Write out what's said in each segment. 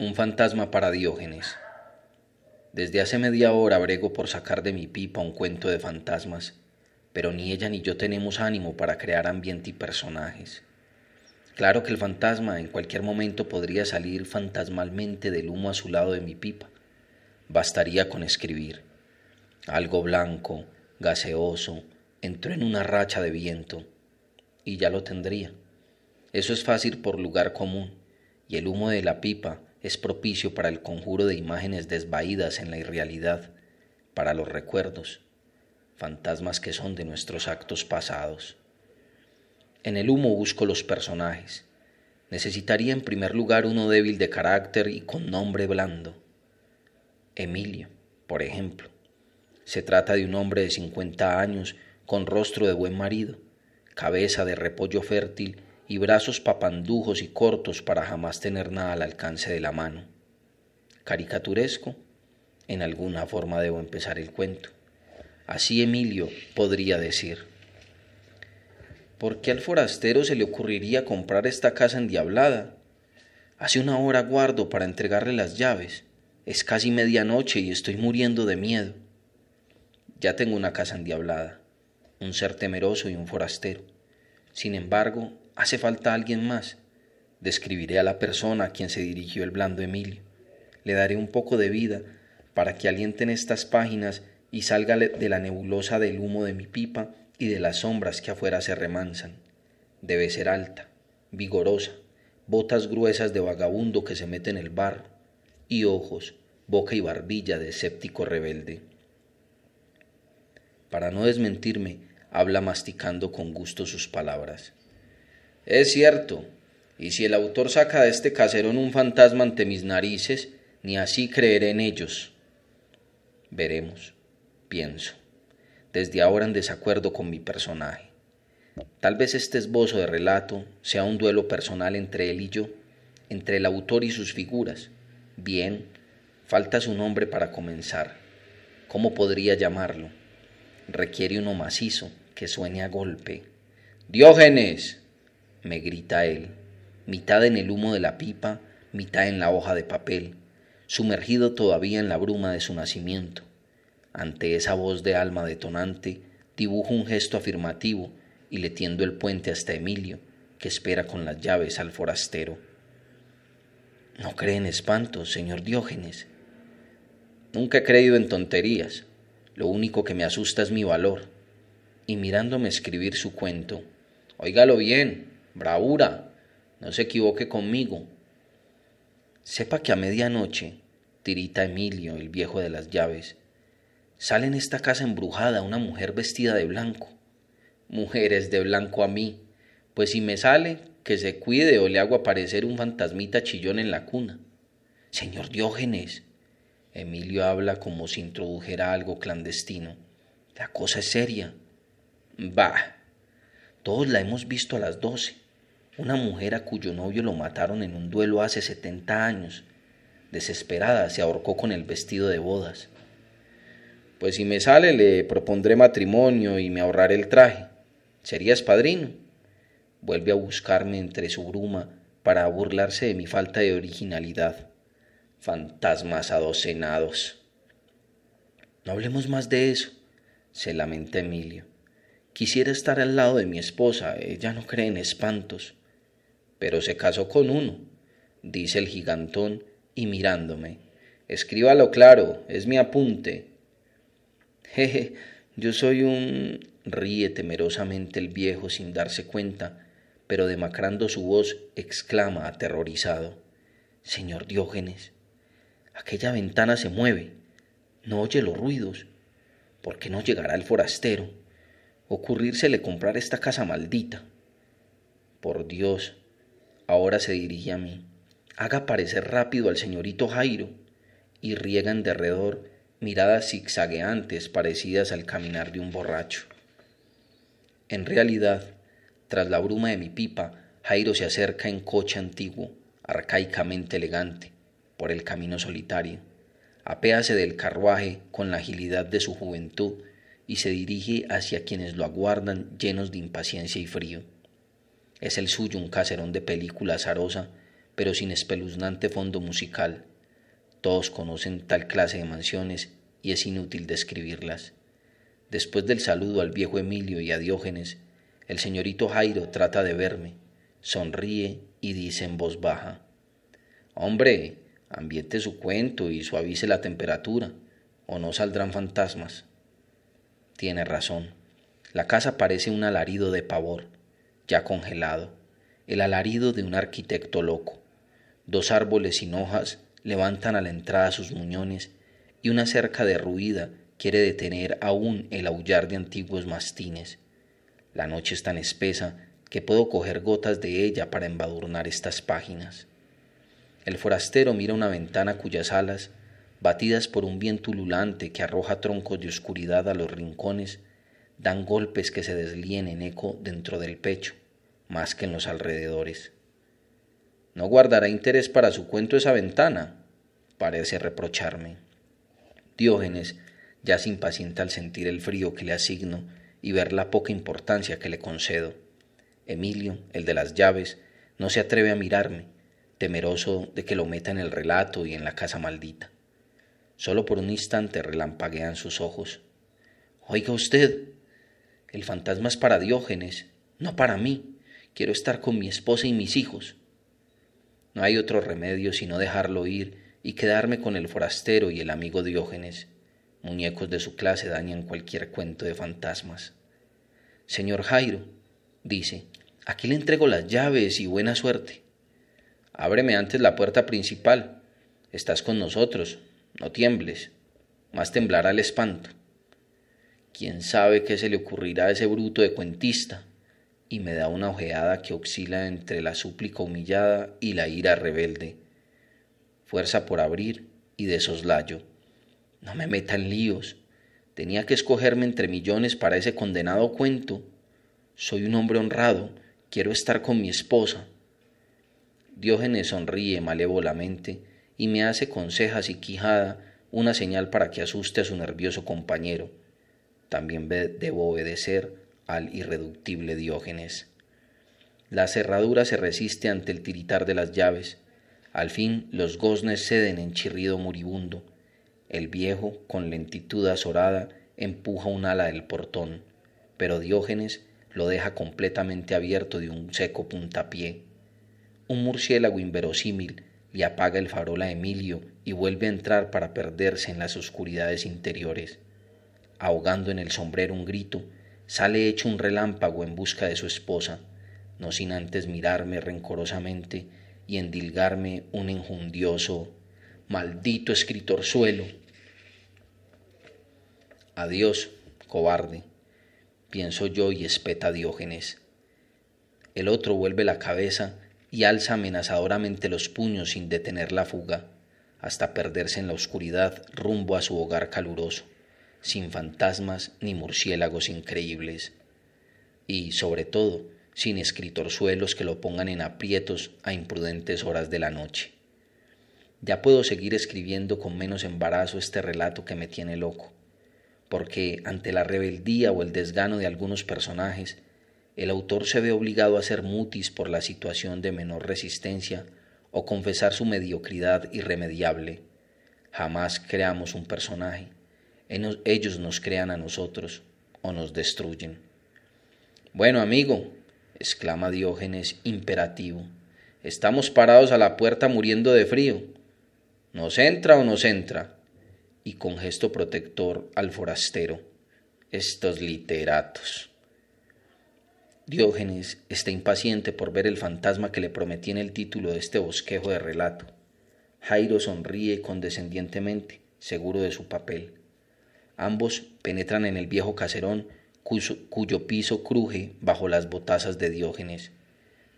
un fantasma para Diógenes. Desde hace media hora brego por sacar de mi pipa un cuento de fantasmas, pero ni ella ni yo tenemos ánimo para crear ambiente y personajes. Claro que el fantasma en cualquier momento podría salir fantasmalmente del humo azulado de mi pipa. Bastaría con escribir. Algo blanco, gaseoso, entró en una racha de viento y ya lo tendría. Eso es fácil por lugar común, y el humo de la pipa es propicio para el conjuro de imágenes desvaídas en la irrealidad, para los recuerdos, fantasmas que son de nuestros actos pasados. En el humo busco los personajes. Necesitaría en primer lugar uno débil de carácter y con nombre blando. Emilio, por ejemplo. Se trata de un hombre de 50 años, con rostro de buen marido, cabeza de repollo fértil y brazos papandujos y cortos para jamás tener nada al alcance de la mano. Caricaturesco, en alguna forma debo empezar el cuento. Así Emilio podría decir. ¿Por qué al forastero se le ocurriría comprar esta casa endiablada? Hace una hora guardo para entregarle las llaves. Es casi medianoche y estoy muriendo de miedo. Ya tengo una casa endiablada, un ser temeroso y un forastero. Sin embargo, Hace falta alguien más. Describiré a la persona a quien se dirigió el blando Emilio. Le daré un poco de vida para que alienten estas páginas y salga de la nebulosa del humo de mi pipa y de las sombras que afuera se remansan. Debe ser alta, vigorosa, botas gruesas de vagabundo que se mete en el bar, y ojos, boca y barbilla de escéptico rebelde. Para no desmentirme, habla masticando con gusto sus palabras. Es cierto, y si el autor saca de este caserón un fantasma ante mis narices, ni así creeré en ellos. Veremos, pienso, desde ahora en desacuerdo con mi personaje. Tal vez este esbozo de relato sea un duelo personal entre él y yo, entre el autor y sus figuras. Bien, falta su nombre para comenzar. ¿Cómo podría llamarlo? Requiere uno macizo que suene a golpe. Diógenes, me grita él, mitad en el humo de la pipa, mitad en la hoja de papel, sumergido todavía en la bruma de su nacimiento. Ante esa voz de alma detonante, dibujo un gesto afirmativo y le tiendo el puente hasta Emilio, que espera con las llaves al forastero. No cree en espantos, señor Diógenes. Nunca he creído en tonterías. Lo único que me asusta es mi valor. Y mirándome escribir su cuento, Óigalo bien, bravura, no se equivoque conmigo. Sepa que a medianoche, tirita Emilio, el viejo de las llaves, sale en esta casa embrujada una mujer vestida de blanco. Mujeres de blanco a mí, pues si me sale, que se cuide o le hago aparecer un fantasmita chillón en la cuna. Señor Diógenes, Emilio habla como si introdujera algo clandestino. La cosa es seria. Bah, todos la hemos visto a las doce una mujer a cuyo novio lo mataron en un duelo hace setenta años. Desesperada, se ahorcó con el vestido de bodas. Pues si me sale le propondré matrimonio y me ahorraré el traje. ¿Serías padrino? Vuelve a buscarme entre su bruma para burlarse de mi falta de originalidad. Fantasmas adocenados. No hablemos más de eso, se lamenta Emilio. Quisiera estar al lado de mi esposa, ella no cree en espantos pero se casó con uno, dice el gigantón y mirándome. Escríbalo claro, es mi apunte. Jeje, yo soy un... ríe temerosamente el viejo sin darse cuenta, pero demacrando su voz exclama aterrorizado. Señor Diógenes, aquella ventana se mueve, no oye los ruidos. ¿Por qué no llegará el forastero? Ocurrírsele comprar esta casa maldita. Por Dios, Ahora se dirige a mí. Haga parecer rápido al señorito Jairo. Y riegan de derredor miradas zigzagueantes parecidas al caminar de un borracho. En realidad, tras la bruma de mi pipa, Jairo se acerca en coche antiguo, arcaicamente elegante, por el camino solitario. Apéase del carruaje con la agilidad de su juventud y se dirige hacia quienes lo aguardan llenos de impaciencia y frío. Es el suyo un caserón de película azarosa, pero sin espeluznante fondo musical. Todos conocen tal clase de mansiones y es inútil describirlas. Después del saludo al viejo Emilio y a Diógenes, el señorito Jairo trata de verme, sonríe y dice en voz baja, Hombre, ambiente su cuento y suavice la temperatura, o no saldrán fantasmas. Tiene razón. La casa parece un alarido de pavor ya congelado, el alarido de un arquitecto loco. Dos árboles sin hojas levantan a la entrada sus muñones y una cerca derruida quiere detener aún el aullar de antiguos mastines. La noche es tan espesa que puedo coger gotas de ella para embadurnar estas páginas. El forastero mira una ventana cuyas alas, batidas por un viento ululante que arroja troncos de oscuridad a los rincones, dan golpes que se deslíen en eco dentro del pecho más que en los alrededores. No guardará interés para su cuento esa ventana, parece reprocharme. Diógenes ya se impacienta al sentir el frío que le asigno y ver la poca importancia que le concedo. Emilio, el de las llaves, no se atreve a mirarme, temeroso de que lo meta en el relato y en la casa maldita. Solo por un instante relampaguean sus ojos. Oiga usted, el fantasma es para Diógenes, no para mí quiero estar con mi esposa y mis hijos. No hay otro remedio sino dejarlo ir y quedarme con el forastero y el amigo Diógenes. Muñecos de su clase dañan cualquier cuento de fantasmas. Señor Jairo, dice, aquí le entrego las llaves y buena suerte. Ábreme antes la puerta principal. Estás con nosotros, no tiembles, más temblará el espanto. ¿Quién sabe qué se le ocurrirá a ese bruto de cuentista? y me da una ojeada que oscila entre la súplica humillada y la ira rebelde. Fuerza por abrir y desoslayo. No me metan líos. Tenía que escogerme entre millones para ese condenado cuento. Soy un hombre honrado, quiero estar con mi esposa. Diógenes sonríe malévolamente y me hace con cejas y quijada una señal para que asuste a su nervioso compañero. También debo obedecer al irreductible Diógenes. La cerradura se resiste ante el tiritar de las llaves. Al fin los goznes ceden en chirrido moribundo. El viejo, con lentitud azorada, empuja un ala del portón, pero Diógenes lo deja completamente abierto de un seco puntapié. Un murciélago inverosímil le apaga el farol a Emilio y vuelve a entrar para perderse en las oscuridades interiores. Ahogando en el sombrero un grito, sale hecho un relámpago en busca de su esposa, no sin antes mirarme rencorosamente y endilgarme un enjundioso maldito escritor suelo. Adiós, cobarde, pienso yo y espeta Diógenes. El otro vuelve la cabeza y alza amenazadoramente los puños sin detener la fuga, hasta perderse en la oscuridad rumbo a su hogar caluroso sin fantasmas ni murciélagos increíbles, y, sobre todo, sin escritorzuelos que lo pongan en aprietos a imprudentes horas de la noche. Ya puedo seguir escribiendo con menos embarazo este relato que me tiene loco, porque ante la rebeldía o el desgano de algunos personajes, el autor se ve obligado a ser mutis por la situación de menor resistencia o confesar su mediocridad irremediable. Jamás creamos un personaje, ellos nos crean a nosotros o nos destruyen. Bueno, amigo, exclama Diógenes imperativo, estamos parados a la puerta muriendo de frío. ¿Nos entra o nos entra? Y con gesto protector al forastero, estos literatos. Diógenes está impaciente por ver el fantasma que le prometí en el título de este bosquejo de relato. Jairo sonríe condescendientemente, seguro de su papel. Ambos penetran en el viejo caserón cuyo piso cruje bajo las botazas de Diógenes.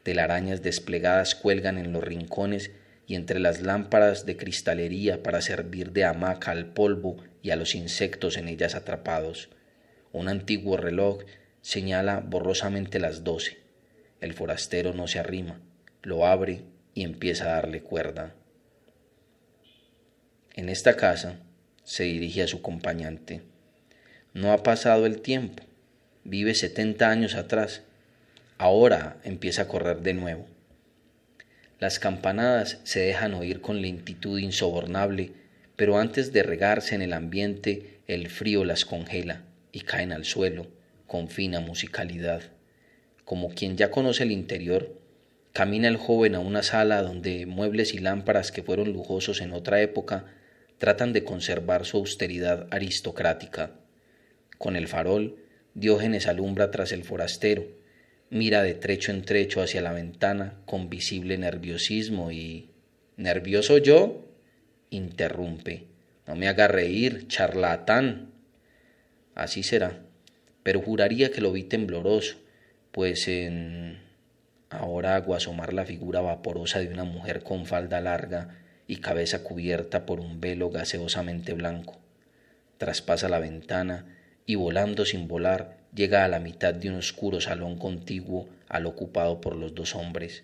Telarañas desplegadas cuelgan en los rincones y entre las lámparas de cristalería para servir de hamaca al polvo y a los insectos en ellas atrapados. Un antiguo reloj señala borrosamente las doce. El forastero no se arrima, lo abre y empieza a darle cuerda. En esta casa, se dirige a su acompañante. No ha pasado el tiempo, vive 70 años atrás, ahora empieza a correr de nuevo. Las campanadas se dejan oír con lentitud insobornable, pero antes de regarse en el ambiente, el frío las congela y caen al suelo con fina musicalidad. Como quien ya conoce el interior, camina el joven a una sala donde muebles y lámparas que fueron lujosos en otra época tratan de conservar su austeridad aristocrática. Con el farol, Diógenes alumbra tras el forastero, mira de trecho en trecho hacia la ventana con visible nerviosismo y... ¿Nervioso yo? interrumpe. No me haga reír, charlatán. Así será, pero juraría que lo vi tembloroso, pues en... Ahora hago asomar la figura vaporosa de una mujer con falda larga, y cabeza cubierta por un velo gaseosamente blanco. Traspasa la ventana y volando sin volar llega a la mitad de un oscuro salón contiguo al ocupado por los dos hombres.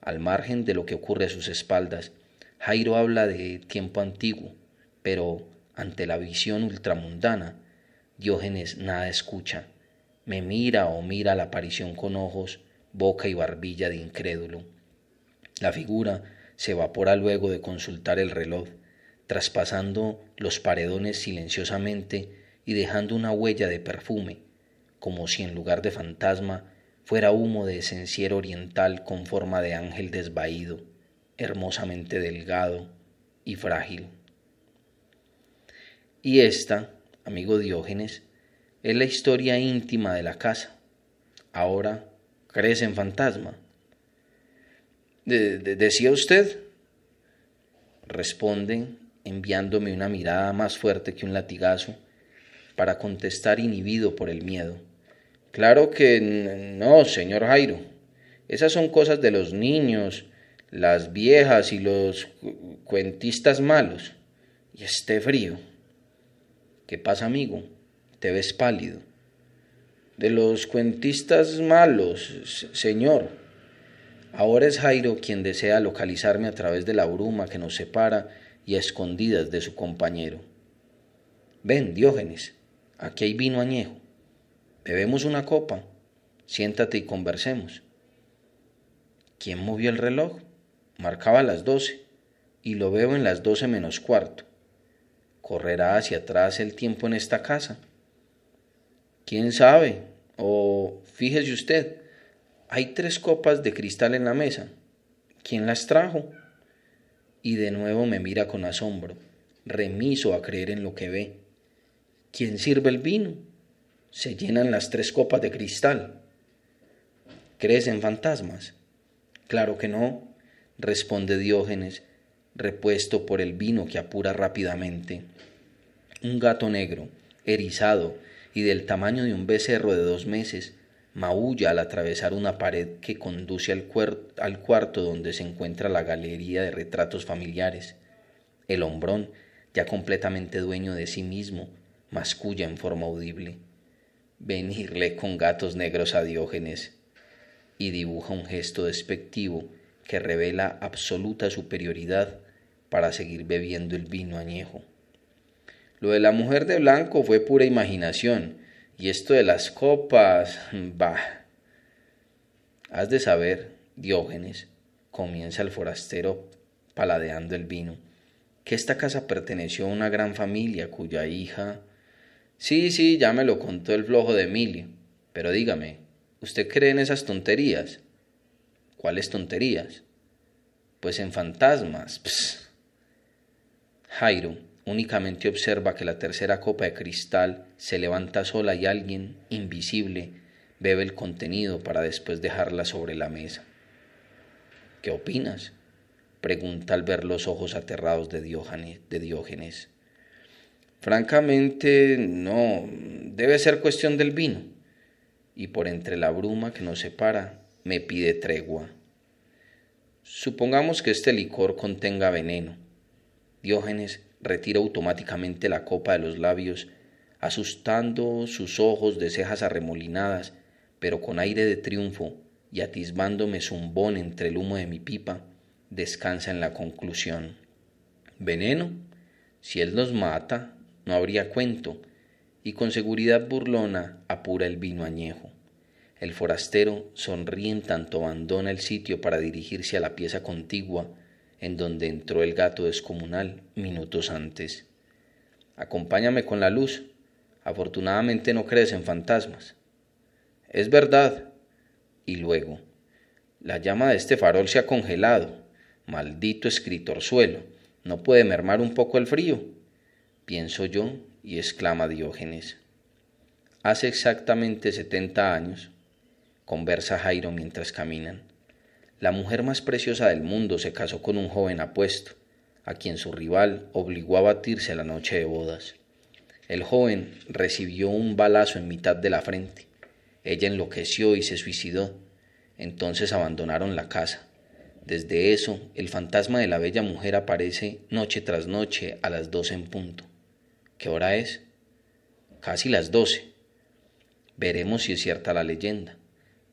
Al margen de lo que ocurre a sus espaldas, Jairo habla de tiempo antiguo, pero ante la visión ultramundana, Diógenes nada escucha, me mira o mira la aparición con ojos, boca y barbilla de incrédulo. La figura se evapora luego de consultar el reloj, traspasando los paredones silenciosamente y dejando una huella de perfume, como si en lugar de fantasma fuera humo de esenciero oriental con forma de ángel desvaído, hermosamente delgado y frágil. Y esta, amigo Diógenes, es la historia íntima de la casa. Ahora crece en fantasma, decía usted? Responde enviándome una mirada más fuerte que un latigazo para contestar inhibido por el miedo. Claro que no, señor Jairo. Esas son cosas de los niños, las viejas y los cuentistas malos. Y esté frío. ¿Qué pasa, amigo? Te ves pálido. De los cuentistas malos, señor. Ahora es Jairo quien desea localizarme a través de la bruma que nos separa y a escondidas de su compañero. Ven, Diógenes, aquí hay vino añejo. Bebemos una copa, siéntate y conversemos. ¿Quién movió el reloj? Marcaba las doce, y lo veo en las doce menos cuarto. ¿Correrá hacia atrás el tiempo en esta casa? ¿Quién sabe? O fíjese usted, hay tres copas de cristal en la mesa. ¿Quién las trajo? Y de nuevo me mira con asombro, remiso a creer en lo que ve. ¿Quién sirve el vino? Se llenan las tres copas de cristal. ¿Crees en fantasmas? Claro que no, responde Diógenes, repuesto por el vino que apura rápidamente. Un gato negro, erizado y del tamaño de un becerro de dos meses, maulla al atravesar una pared que conduce al, cuarto donde se encuentra la galería de retratos familiares. El hombrón, ya completamente dueño de sí mismo, masculla en forma audible. Venirle con gatos negros a Diógenes. Y dibuja un gesto despectivo que revela absoluta superioridad para seguir bebiendo el vino añejo. Lo de la mujer de blanco fue pura imaginación, y esto de las copas, bah. Has de saber, Diógenes, comienza el forastero paladeando el vino, que esta casa perteneció a una gran familia cuya hija... Sí, sí, ya me lo contó el flojo de Emilio, pero dígame, ¿usted cree en esas tonterías? ¿Cuáles tonterías? Pues en fantasmas. Jairo, únicamente observa que la tercera copa de cristal se levanta sola y alguien, invisible, bebe el contenido para después dejarla sobre la mesa. ¿Qué opinas? pregunta al ver los ojos aterrados de Diógenes. Francamente, no, debe ser cuestión del vino. Y por entre la bruma que nos separa, me pide tregua. Supongamos que este licor contenga veneno. Diógenes retira automáticamente la copa de los labios, asustando sus ojos de cejas arremolinadas, pero con aire de triunfo y atisbándome zumbón entre el humo de mi pipa, descansa en la conclusión. ¿Veneno? Si él nos mata, no habría cuento, y con seguridad burlona apura el vino añejo. El forastero sonríe en tanto abandona el sitio para dirigirse a la pieza contigua, en donde entró el gato descomunal minutos antes. Acompáñame con la luz. Afortunadamente no crees en fantasmas. Es verdad. Y luego, la llama de este farol se ha congelado. Maldito escritor suelo, ¿No puede mermar un poco el frío? Pienso yo y exclama Diógenes. Hace exactamente setenta años, conversa Jairo mientras caminan la mujer más preciosa del mundo se casó con un joven apuesto, a quien su rival obligó a batirse la noche de bodas. El joven recibió un balazo en mitad de la frente. Ella enloqueció y se suicidó. Entonces abandonaron la casa. Desde eso, el fantasma de la bella mujer aparece noche tras noche a las doce en punto. ¿Qué hora es? Casi las doce. Veremos si es cierta la leyenda.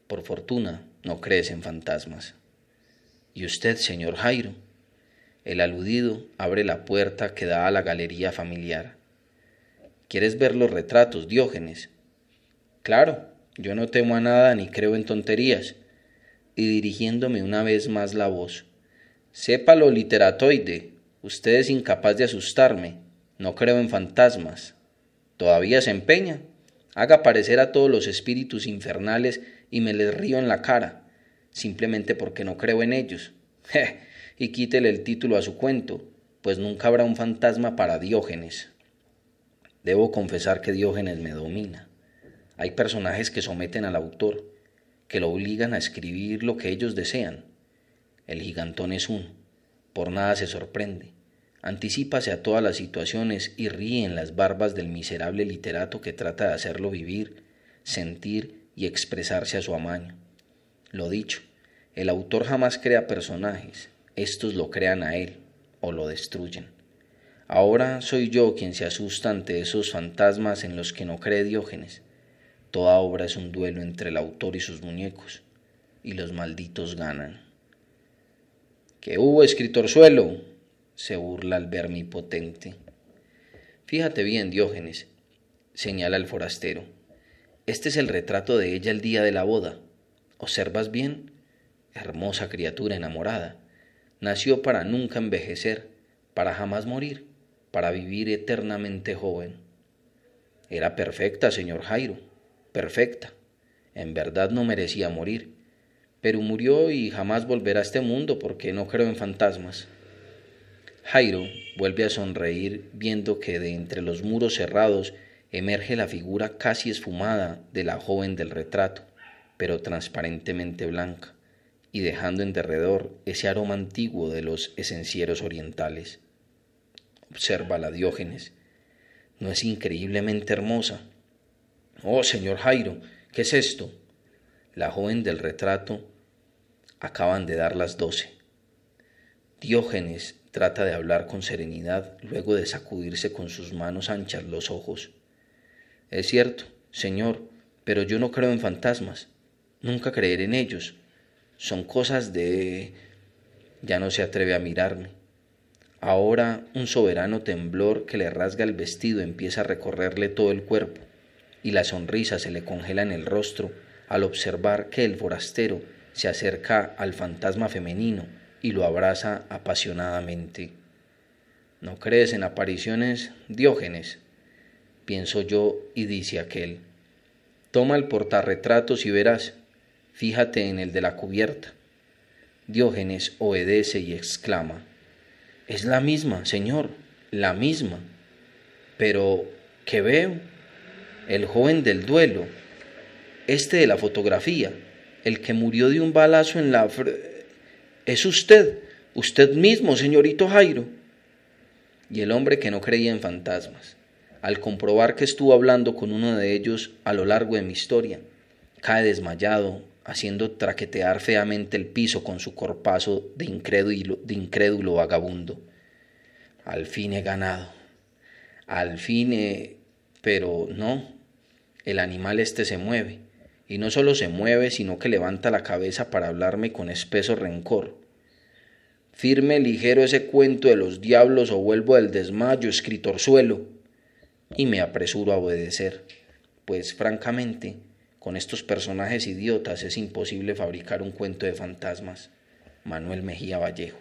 Por fortuna, no crees en fantasmas. Y usted, señor Jairo, el aludido, abre la puerta que da a la galería familiar. ¿Quieres ver los retratos, Diógenes? Claro, yo no temo a nada ni creo en tonterías. Y dirigiéndome una vez más la voz. Sépalo, literatoide, usted es incapaz de asustarme. No creo en fantasmas. ¿Todavía se empeña? Haga parecer a todos los espíritus infernales y me les río en la cara simplemente porque no creo en ellos. y quítele el título a su cuento, pues nunca habrá un fantasma para Diógenes. Debo confesar que Diógenes me domina. Hay personajes que someten al autor, que lo obligan a escribir lo que ellos desean. El gigantón es uno, por nada se sorprende, anticípase a todas las situaciones y ríe en las barbas del miserable literato que trata de hacerlo vivir, sentir y expresarse a su amaño. Lo dicho, el autor jamás crea personajes, estos lo crean a él o lo destruyen. Ahora soy yo quien se asusta ante esos fantasmas en los que no cree Diógenes. Toda obra es un duelo entre el autor y sus muñecos, y los malditos ganan. ¿Qué hubo, escritor suelo? se burla al mi potente. Fíjate bien, Diógenes, señala el forastero. Este es el retrato de ella el día de la boda observas bien, hermosa criatura enamorada, nació para nunca envejecer, para jamás morir, para vivir eternamente joven. Era perfecta, señor Jairo, perfecta. En verdad no merecía morir, pero murió y jamás volverá a este mundo porque no creo en fantasmas. Jairo vuelve a sonreír viendo que de entre los muros cerrados emerge la figura casi esfumada de la joven del retrato pero transparentemente blanca, y dejando en derredor ese aroma antiguo de los esencieros orientales. Observa la Diógenes. ¿No es increíblemente hermosa? Oh, señor Jairo, ¿qué es esto? La joven del retrato acaban de dar las doce. Diógenes trata de hablar con serenidad luego de sacudirse con sus manos anchas los ojos. Es cierto, señor, pero yo no creo en fantasmas nunca creer en ellos. Son cosas de... ya no se atreve a mirarme. Ahora un soberano temblor que le rasga el vestido empieza a recorrerle todo el cuerpo, y la sonrisa se le congela en el rostro al observar que el forastero se acerca al fantasma femenino y lo abraza apasionadamente. ¿No crees en apariciones, Diógenes? pienso yo, y dice aquel. Toma el portarretratos y verás. Fíjate en el de la cubierta. Diógenes obedece y exclama, Es la misma, Señor, la misma. Pero, ¿qué veo? El joven del duelo, este de la fotografía, el que murió de un balazo en la... Es usted, usted mismo, señorito Jairo. Y el hombre que no creía en fantasmas, al comprobar que estuvo hablando con uno de ellos a lo largo de mi historia, cae desmayado haciendo traquetear feamente el piso con su corpazo de incrédulo, vagabundo. Al fin he ganado. Al fin he... Pero no, el animal este se mueve. Y no solo se mueve, sino que levanta la cabeza para hablarme con espeso rencor. Firme ligero ese cuento de los diablos o vuelvo al desmayo, escritorzuelo. Y me apresuro a obedecer, pues francamente con estos personajes idiotas es imposible fabricar un cuento de fantasmas. Manuel Mejía Vallejo.